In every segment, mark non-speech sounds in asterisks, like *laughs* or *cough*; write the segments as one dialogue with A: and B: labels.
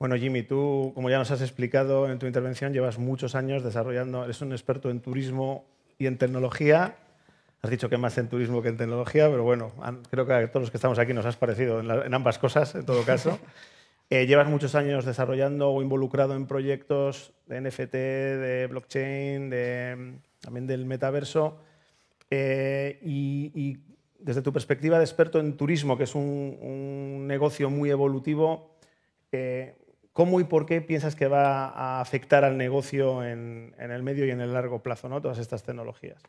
A: Bueno, Jimmy, tú, como ya nos has explicado en tu intervención, llevas muchos años desarrollando, eres un experto en turismo y en tecnología. Has dicho que más en turismo que en tecnología, pero bueno, creo que a todos los que estamos aquí nos has parecido en, ambas cosas, en todo caso. *laughs* Eh, llevas muchos años desarrollando o involucrado en proyectos de NFT, de blockchain, de, también del metaverso. Eh, y, desde tu perspectiva de experto en turismo, que es un, negocio muy evolutivo, eh, ¿Cómo y por qué piensas que va a afectar al negocio en, el medio y en el largo plazo, ¿no? todas estas tecnologías?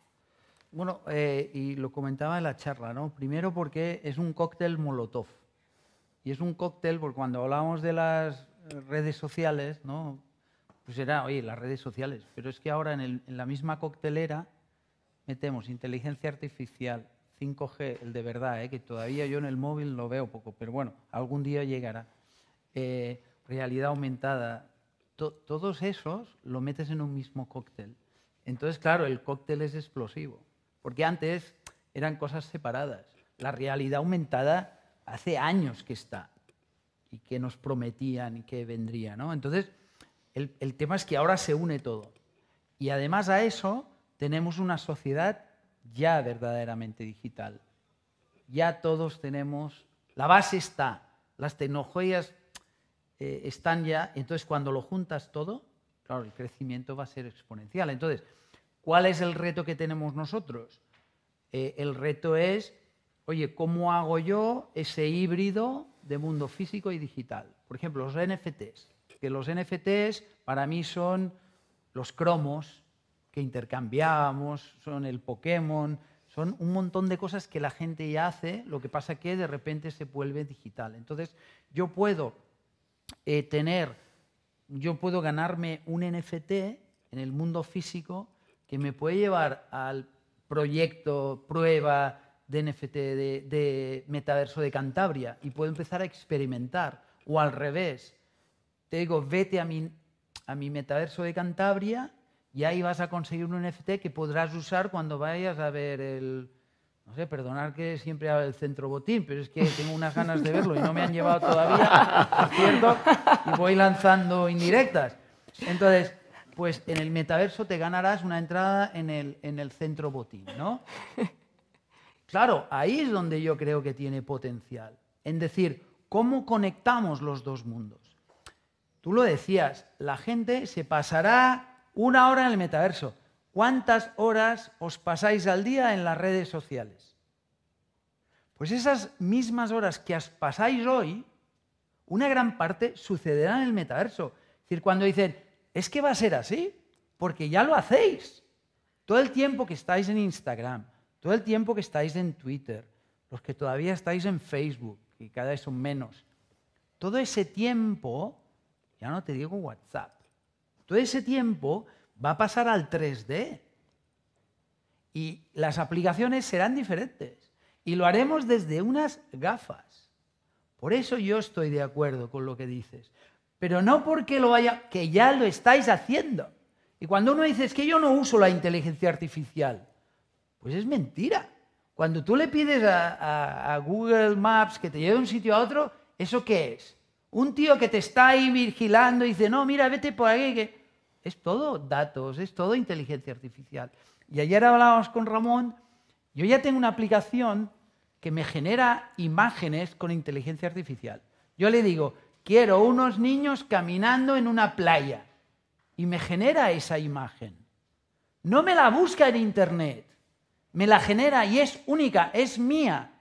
B: Bueno, eh, y lo comentaba en la charla, ¿no? Primero porque es un cóctel molotov. Y es un cóctel, porque cuando hablábamos de las redes sociales, ¿no? Pues era, oye, las redes sociales. Pero es que ahora en, la misma coctelera metemos inteligencia artificial, 5G, el de verdad, ¿eh? que todavía yo en el móvil lo veo poco, pero bueno, algún día llegará. Eh, realidad aumentada, todos esos lo metes en un mismo cóctel. Entonces, claro, el cóctel es explosivo, porque antes eran cosas separadas. La realidad aumentada hace años que está y que nos prometían que vendría, ¿no? Entonces, el, el tema es que ahora se une todo. Y además a eso tenemos una sociedad ya verdaderamente digital. Ya todos tenemos, la base está, las tecnologías eh, están ya, entonces cuando lo juntas todo, claro, el crecimiento va a ser exponencial. Entonces, ¿cuál es el reto que tenemos nosotros? Eh, el reto es, oye, ¿cómo hago yo ese híbrido de mundo físico y digital? Por ejemplo, los NFTs, que los NFTs para mí son los cromos que intercambiamos... son el Pokémon, son un montón de cosas que la gente ya hace, lo que pasa que de repente se vuelve digital. Entonces, yo puedo eh, tener, yo puedo ganarme un NFT en el mundo físico que me puede llevar al proyecto, prueba de NFT de, metaverso de Cantabria y puedo empezar a experimentar. O al revés, te digo, vete a mi, a mi metaverso de Cantabria y ahí vas a conseguir un NFT que podrás usar cuando vayas a ver el, no sé, perdonar que siempre hable del centro botín, pero es que tengo unas ganas de verlo y no me han llevado todavía, Y voy lanzando indirectas. Entonces, pues en el metaverso te ganarás una entrada en el, en el centro botín, ¿no? Claro, ahí es donde yo creo que tiene potencial. En decir, ¿cómo conectamos los dos mundos? Tú lo decías, la gente se pasará una hora en el metaverso. ¿Cuántas horas os pasáis al día en las redes sociales? Pues esas mismas horas que os pasáis hoy, una gran parte sucederá en el metaverso. Es decir, cuando dicen, es que va a ser así, porque ya lo hacéis. Todo el tiempo que estáis en Instagram, todo el tiempo que estáis en Twitter, los que todavía estáis en Facebook, que cada vez son menos, todo ese tiempo, ya no te digo WhatsApp, todo ese tiempo va a pasar al 3D. Y las aplicaciones serán diferentes. Y lo haremos desde unas gafas. Por eso yo estoy de acuerdo con lo que dices. Pero no porque lo vaya que ya lo estáis haciendo. Y cuando uno dice, es que yo no uso la inteligencia artificial, pues es mentira. Cuando tú le pides a, Google Maps que te lleve de un sitio a otro, ¿eso qué es? Un tío que te está ahí vigilando y dice, no, mira, vete por aquí es todo datos, es todo inteligencia artificial. Y ayer hablábamos con Ramón, yo ya tengo una aplicación que me genera imágenes con inteligencia artificial. Yo le digo, quiero unos niños caminando en una playa y me genera esa imagen. No me la busca en internet, me la genera y es única, es mía.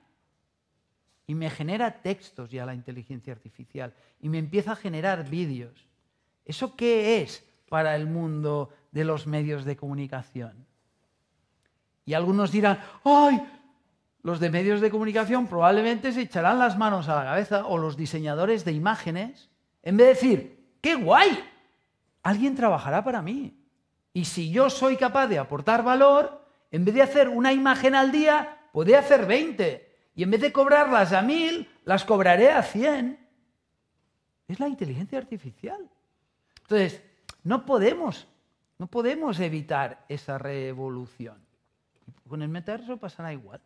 B: Y me genera textos ya la inteligencia artificial y me empieza a generar vídeos. ¿Eso qué es? para el mundo de los medios de comunicación. Y algunos dirán, ¡ay! Los de medios de comunicación probablemente se echarán las manos a la cabeza o los diseñadores de imágenes, en vez de decir, ¡qué guay! Alguien trabajará para mí. Y si yo soy capaz de aportar valor, en vez de hacer una imagen al día, podré hacer 20. Y en vez de cobrarlas a mil, las cobraré a 100. Es la inteligencia artificial. Entonces, no podemos, no podemos evitar esa revolución. Con el metaverso pasará igual.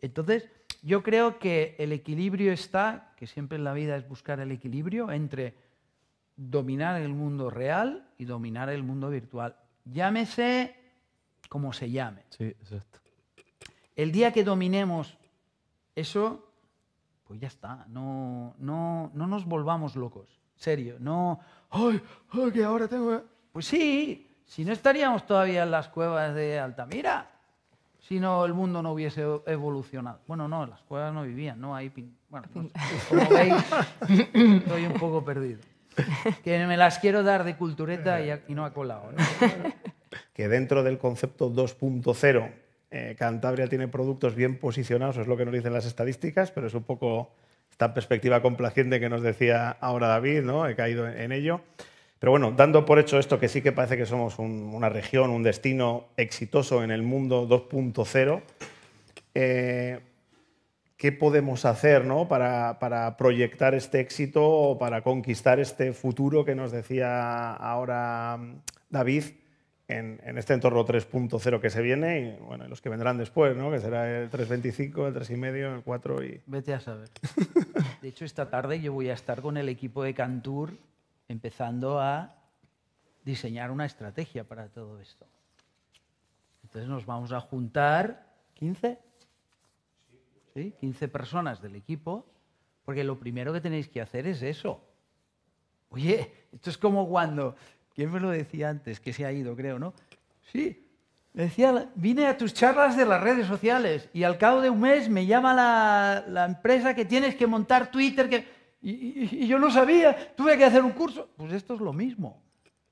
B: Entonces, yo creo que el equilibrio está, que siempre en la vida es buscar el equilibrio entre dominar el mundo real y dominar el mundo virtual. Llámese como se llame.
A: Sí, exacto.
B: El día que dominemos eso, pues ya está, no, no, no nos volvamos locos serio, no, ¡ay, que ahora tengo... Pues sí, si no estaríamos todavía en las cuevas de Altamira, si no el mundo no hubiese evolucionado. Bueno, no, las cuevas no vivían, no hay... Bueno, *laughs* como veis, estoy un poco perdido. Que me las quiero dar de cultureta y, no ha colado.
A: Que dentro del concepto 2.0 eh, Cantabria tiene productos bien posicionados, es lo que nos dicen las estadísticas, pero es un poco esta perspectiva complaciente que nos decía ahora David, ¿no? He caído en ello. Pero bueno, dando por hecho esto que sí que parece que somos una región, un destino exitoso en el mundo 2.0, eh, ¿qué podemos hacer para, para, proyectar este éxito o para conquistar este futuro que nos decía ahora mm, David? en, este entorno 3.0 que se viene y bueno, los que vendrán después, ¿no? que será el 3.25, el 3.5, el 4 y...
B: Vete a saber. *laughs* de hecho, esta tarde yo voy a estar con el equipo de Cantur empezando a diseñar una estrategia para todo esto. Entonces nos vamos a juntar 15, ¿sí? 15 personas del equipo, porque lo primero que tenéis que hacer es eso. Oye, esto es como cuando ¿Quién me lo decía antes? Que se ha ido, creo, ¿no? Sí. Me decía, vine a tus charlas de las redes sociales y al cabo de un mes me llama la, empresa que tienes que montar Twitter. Que... Y, y yo no sabía, tuve que hacer un curso. Pues esto es lo mismo.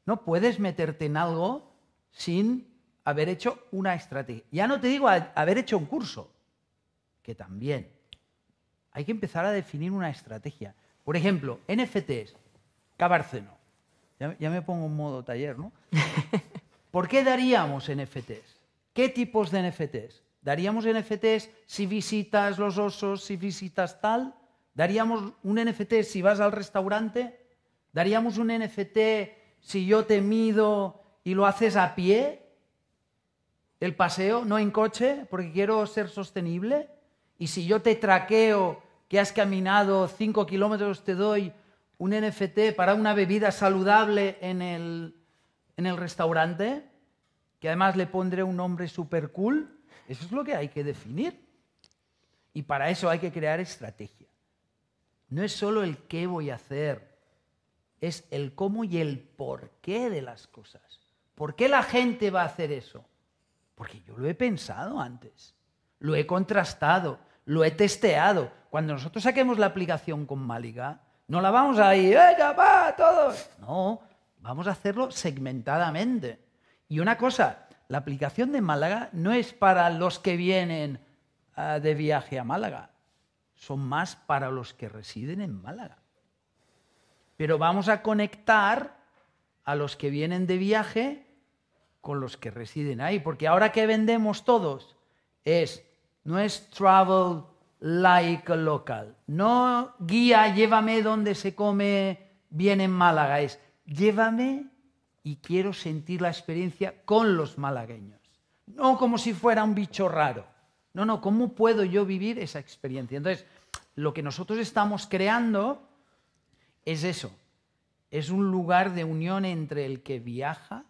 B: No puedes meterte en algo sin haber hecho una estrategia. Ya no te digo haber hecho un curso, que también. Hay que empezar a definir una estrategia. Por ejemplo, NFTs, Cabarceno. Ya, me pongo en modo taller, ¿no? *laughs* ¿Por qué daríamos NFTs? ¿Qué tipos de NFTs? ¿Daríamos NFTs si visitas los osos, si visitas tal? ¿Daríamos un NFT si vas al restaurante? ¿Daríamos un NFT si yo te mido y lo haces a pie? ¿El paseo? ¿No en coche? Porque quiero ser sostenible. ¿Y si yo te traqueo que has caminado 5 kilómetros, te doy un NFT para una bebida saludable en el, restaurante, que además le pondré un nombre super cool. Eso es lo que hay que definir. Y para eso hay que crear estrategia. No es solo el qué voy a hacer, es el cómo y el por qué de las cosas. ¿Por qué la gente va a hacer eso? Porque yo lo he pensado antes, lo he contrastado, lo he testeado. Cuando nosotros saquemos la aplicación con Maliga, no la vamos a ir, venga, va, todos. No, vamos a hacerlo segmentadamente. Y una cosa, la aplicación de Málaga no es para los que vienen ah, de viaje a Málaga, son más para los que residen en Málaga. Pero vamos a conectar a los que vienen de viaje con los que residen ahí, porque ahora que vendemos todos es no es travel Like local. No guía, llévame donde se come bien en Málaga, es llévame y quiero sentir la experiencia con los malagueños. No como si fuera un bicho raro. No, no, ¿cómo puedo yo vivir esa experiencia? Entonces, lo que nosotros estamos creando es eso. Es un lugar de unión entre el que viaja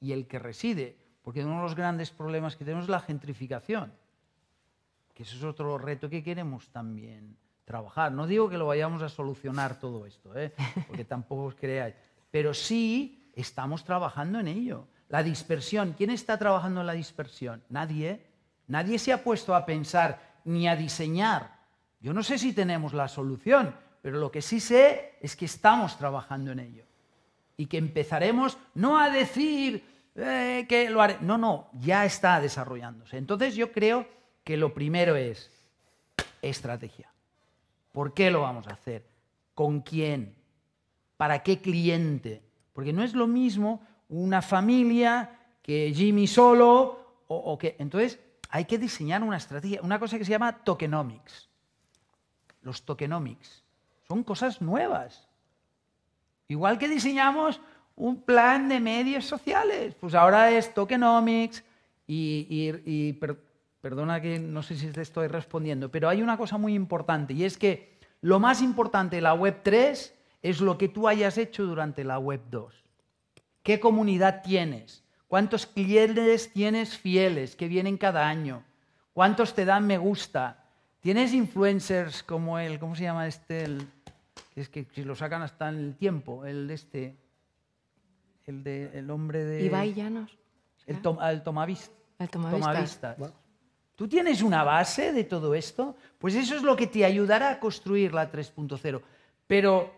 B: y el que reside. Porque uno de los grandes problemas que tenemos es la gentrificación que es otro reto que queremos también trabajar. No digo que lo vayamos a solucionar todo esto, ¿eh? porque tampoco os creáis, pero sí estamos trabajando en ello. La dispersión, ¿quién está trabajando en la dispersión? Nadie. Nadie se ha puesto a pensar ni a diseñar. Yo no sé si tenemos la solución, pero lo que sí sé es que estamos trabajando en ello. Y que empezaremos no a decir eh, que lo haré. No, no, ya está desarrollándose. Entonces yo creo que lo primero es estrategia. ¿Por qué lo vamos a hacer? ¿Con quién? ¿Para qué cliente? Porque no es lo mismo una familia que Jimmy solo o, que... Entonces, hay que diseñar una estrategia, una cosa que se llama tokenomics. Los tokenomics son cosas nuevas. Igual que diseñamos un plan de medios sociales, pues ahora es tokenomics y, Perdona que no sé si te estoy respondiendo, pero hay una cosa muy importante y es que lo más importante de la Web 3 es lo que tú hayas hecho durante la Web 2. ¿Qué comunidad tienes? ¿Cuántos clientes tienes fieles que vienen cada año? ¿Cuántos te dan me gusta? ¿Tienes influencers como el, ¿cómo se llama este? es que si lo sacan hasta en el tiempo, el de este, el de, el hombre de... Ibai Llanos. El, el tomavista. El tomavista. ¿Tú tienes una base de todo esto? Pues eso es lo que te ayudará a construir la 3.0. Pero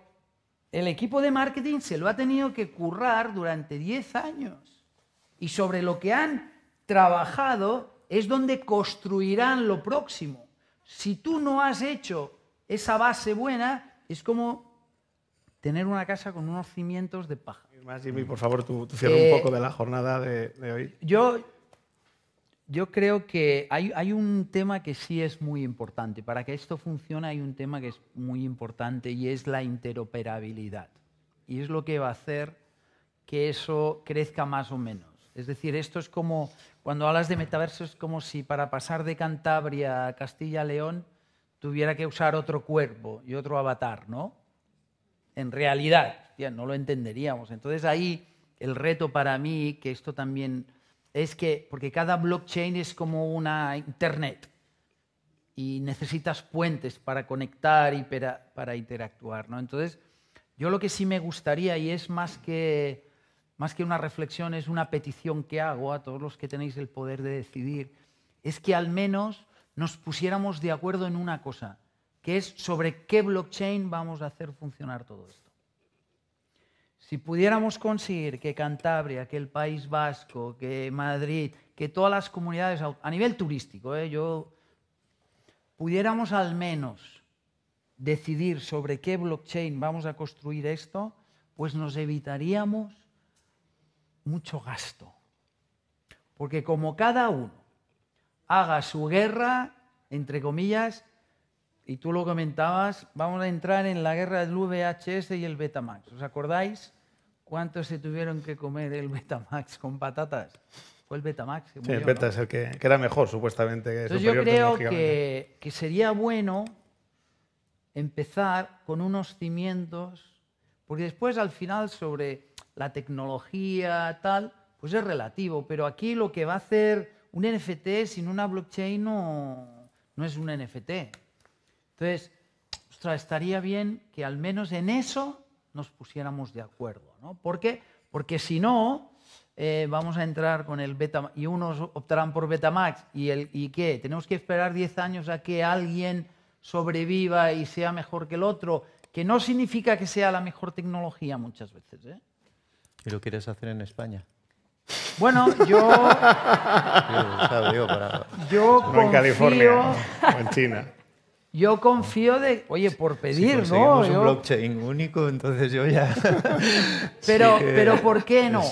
B: el equipo de marketing se lo ha tenido que currar durante 10 años. Y sobre lo que han trabajado es donde construirán lo próximo. Si tú no has hecho esa base buena, es como tener una casa con unos cimientos de paja.
A: por favor, tú, tú cierra eh, un poco de la jornada de, de hoy. Yo,
B: yo creo que hay, un tema que sí es muy importante. Para que esto funcione hay un tema que es muy importante y es la interoperabilidad. Y es lo que va a hacer que eso crezca más o menos. Es decir, esto es como, cuando hablas de metaverso, es como si para pasar de Cantabria a Castilla-León tuviera que usar otro cuerpo y otro avatar, ¿no? En realidad, ya no lo entenderíamos. Entonces ahí el reto para mí, que esto también es que, porque cada blockchain es como una internet y necesitas puentes para conectar y para, interactuar. ¿no? Entonces, yo lo que sí me gustaría, y es más que, más que una reflexión, es una petición que hago a todos los que tenéis el poder de decidir, es que al menos nos pusiéramos de acuerdo en una cosa, que es sobre qué blockchain vamos a hacer funcionar todo esto. Si pudiéramos conseguir que Cantabria, que el País Vasco, que Madrid, que todas las comunidades, a nivel turístico, eh, yo pudiéramos al menos decidir sobre qué blockchain vamos a construir esto, pues nos evitaríamos mucho gasto. Porque como cada uno haga su guerra, entre comillas, y tú lo comentabas, vamos a entrar en la guerra del VHS y el Betamax. ¿Os acordáis? ¿Cuántos se tuvieron que comer el Betamax con patatas? Fue el Betamax. el Beta es
A: el que, era mejor, supuestamente. yo creo
B: que, que sería bueno empezar con unos cimientos, porque después al final sobre la tecnología, tal, pues es relativo, pero aquí lo que va a hacer un NFT sin una blockchain no, no es un NFT. Entonces, estaría bien que al menos en eso nos pusiéramos de acuerdo. ¿Por qué? Porque si no, eh, vamos a entrar con el beta y unos optarán por Betamax y, el, y qué, tenemos que esperar 10 años a que alguien sobreviva y sea mejor que el otro, que no significa que sea la mejor tecnología muchas veces. ¿eh?
A: ¿Y lo quieres hacer en España? Bueno, yo. *laughs* yo confío, en California, o en China.
B: Yo confío de, oye, por pedir, ¿no? un
A: blockchain único, entonces yo ya. *laughs* pero, pero ¿por qué no?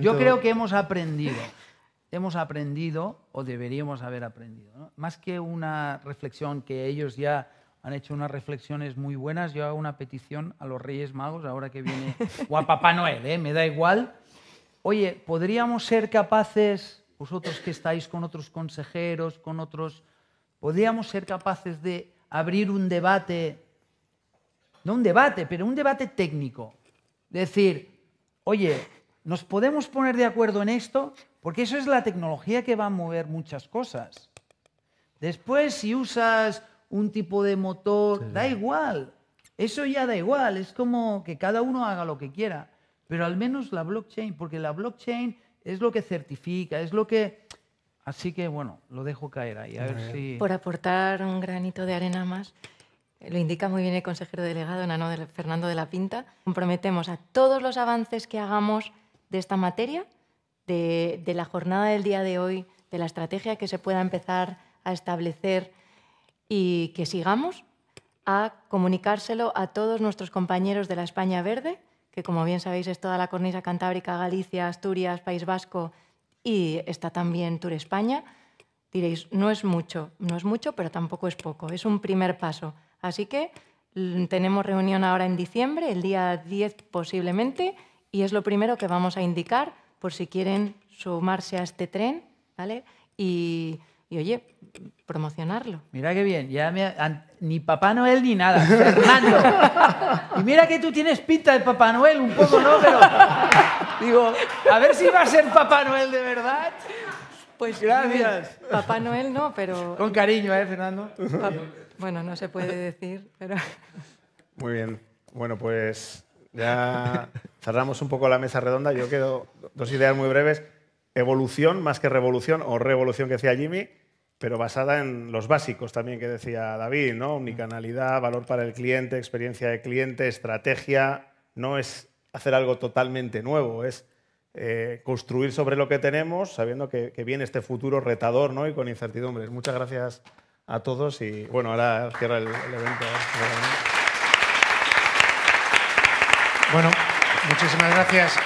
A: Yo creo
B: que hemos aprendido, hemos aprendido o deberíamos haber aprendido, más que una reflexión que ellos ya han hecho unas reflexiones muy buenas. Yo hago una petición a los Reyes Magos ahora que viene o *laughs* a Papá Noel, ¿eh? me da igual. Oye, podríamos ser capaces, vosotros que estáis con otros consejeros, con otros, podríamos ser capaces de abrir un debate, no un debate, pero un debate técnico. Decir, oye, ¿nos podemos poner de acuerdo en esto? Porque eso es la tecnología que va a mover muchas cosas. Después, si usas un tipo de motor, da igual. Eso ya da igual. Es como que cada uno haga lo que quiera. Pero al menos la blockchain, porque la blockchain es lo que certifica, es lo que Así que bueno, lo dejo caer ahí, a ver si... Por aportar un granito de arena más, lo indica muy bien el consejero delegado de Fernando de la Pinta, comprometemos a todos los avances que hagamos de esta materia, de la jornada del día de hoy, de la estrategia que se pueda empezar a establecer y que sigamos a comunicárselo a todos nuestros compañeros de la España Verde, que como bien sabéis es toda la cornisa cantábrica, Galicia, Asturias, País Vasco, y está también Tour España. Diréis, no es mucho, no es mucho, pero tampoco es poco, es un primer paso. Así que mm, tenemos reunión ahora en diciembre, el día 10 posiblemente, y es lo primero que vamos a indicar por si quieren sumarse a este tren, ¿vale? Y y oye, promocionarlo. Mira qué bien, ya ni Papá Noel ni nada, *laughs* Fernando. Y mira que tú tienes pinta de Papá Noel, un poco no, digo, a ver si va a ser Papá Noel de verdad.
A: Pues gracias. Papá Noel
B: no, pero... Con cariño, ¿eh, Fernando? Bueno, no se puede decir, pero...
A: Muy bien. Bueno, pues ya cerramos un poco la mesa redonda. Yo quedo dos ideas muy breves evolución más que revolución o revolución que decía Jimmy, pero basada en los básicos también que decía David, ¿no? Omnicanalidad, valor para el cliente, experiencia de cliente, estrategia. No es hacer algo totalmente nuevo, es eh, construir sobre lo que tenemos, sabiendo que, viene este futuro retador ¿no? y con incertidumbres. Muchas gracias a todos y bueno, ahora cierra el, evento. Bueno, muchísimas gracias.